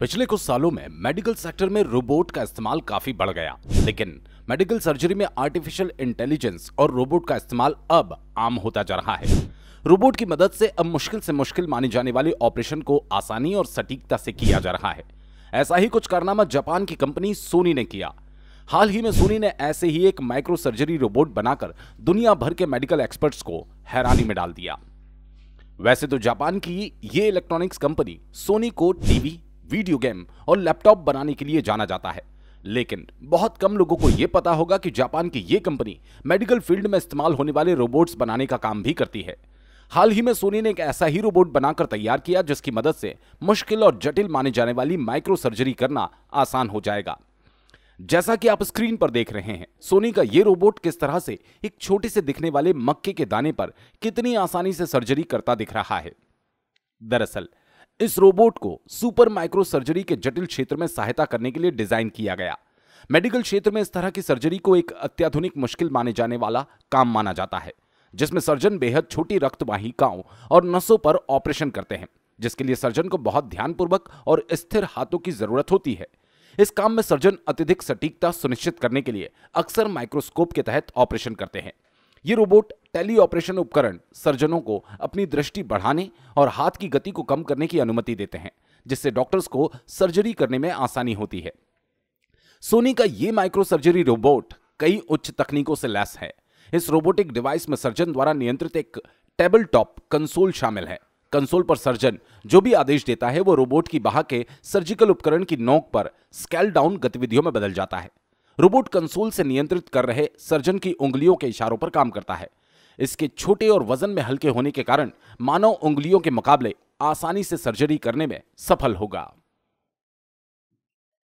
पिछले कुछ सालों में मेडिकल सेक्टर में रोबोट का इस्तेमाल काफी बढ़ गया लेकिन मेडिकल सर्जरी में आर्टिफिशियल इंटेलिजेंस और रोबोट का इस्तेमाल अब आम होता जा रहा है रोबोट की मदद से अब मुश्किल से मुश्किल माने जाने वाले ऑपरेशन को आसानी और सटीकता से किया जा रहा है ऐसा ही कुछ कारनामा जापान की कंपनी सोनी ने किया हाल ही में सोनी ने ऐसे ही एक माइक्रो सर्जरी रोबोट बनाकर दुनिया भर के मेडिकल एक्सपर्ट्स को हैरानी में डाल दिया वैसे तो जापान की ये इलेक्ट्रॉनिक्स कंपनी सोनी को टीवी वीडियो गेम और लैपटॉप बनाने के लिए जाना जाता है लेकिन बहुत कम लोगों को यह पता होगा कि जापान की यह कंपनी मेडिकल फील्ड में इस्तेमाल होने वाले रोबोट्स बनाने का काम भी करती है हाल ही में सोनी ने एक ऐसा ही रोबोट बनाकर तैयार किया जिसकी मदद से मुश्किल और जटिल माने जाने वाली माइक्रो सर्जरी करना आसान हो जाएगा जैसा कि आप स्क्रीन पर देख रहे हैं सोनी का यह रोबोट किस तरह से एक छोटे से दिखने वाले मक्के के दाने पर कितनी आसानी से सर्जरी करता दिख रहा है दरअसल इस रोबोट को सुपर माइक्रो सर्जरी के जटिल क्षेत्र में सहायता करने के लिए डिजाइन किया गया मेडिकल क्षेत्र में इस तरह की सर्जरी को एक अत्याधुनिक मुश्किल माने जाने वाला काम माना जाता है जिसमें सर्जन बेहद छोटी रक्तवाहिकाओं और नसों पर ऑपरेशन करते हैं जिसके लिए सर्जन को बहुत ध्यानपूर्वक और स्थिर हाथों की जरूरत होती है इस काम में सर्जन अत्यधिक सटीकता सुनिश्चित करने के लिए अक्सर माइक्रोस्कोप के तहत ऑपरेशन करते हैं ये रोबोट टेली ऑपरेशन उपकरण सर्जनों को अपनी दृष्टि बढ़ाने और हाथ की गति को कम करने की अनुमति देते हैं जिससे डॉक्टर्स को सर्जरी करने में आसानी होती है सोनी का ये माइक्रो सर्जरी रोबोट कई उच्च तकनीकों से लैस है इस रोबोटिक डिवाइस में सर्जन द्वारा नियंत्रित एक टेबल टॉप कंसोल शामिल है कंसोल पर सर्जन जो भी आदेश देता है वो रोबोट की बाह के सर्जिकल उपकरण की नोक पर स्केल डाउन गतिविधियों में बदल जाता है रोबोट कंसोल से नियंत्रित कर रहे सर्जन की उंगलियों के इशारों पर काम करता है इसके छोटे और वजन में हल्के होने के कारण मानव उंगलियों के मुकाबले आसानी से सर्जरी करने में सफल होगा